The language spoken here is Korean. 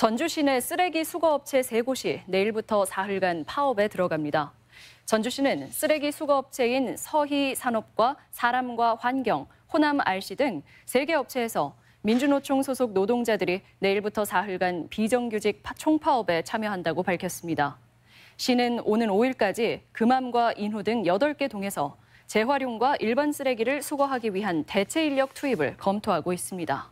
전주 시내 쓰레기 수거업체 세 곳이 내일부터 사흘간 파업에 들어갑니다. 전주시는 쓰레기 수거업체인 서희산업과 사람과 환경, 호남RC 등 세 개 업체에서 민주노총 소속 노동자들이 내일부터 사흘간 비정규직 총파업에 참여한다고 밝혔습니다. 시는 오는 5일까지 금암과 인후등 8개 동에서 재활용과 일반 쓰레기를 수거하기 위한 대체 인력 투입을 검토하고 있습니다.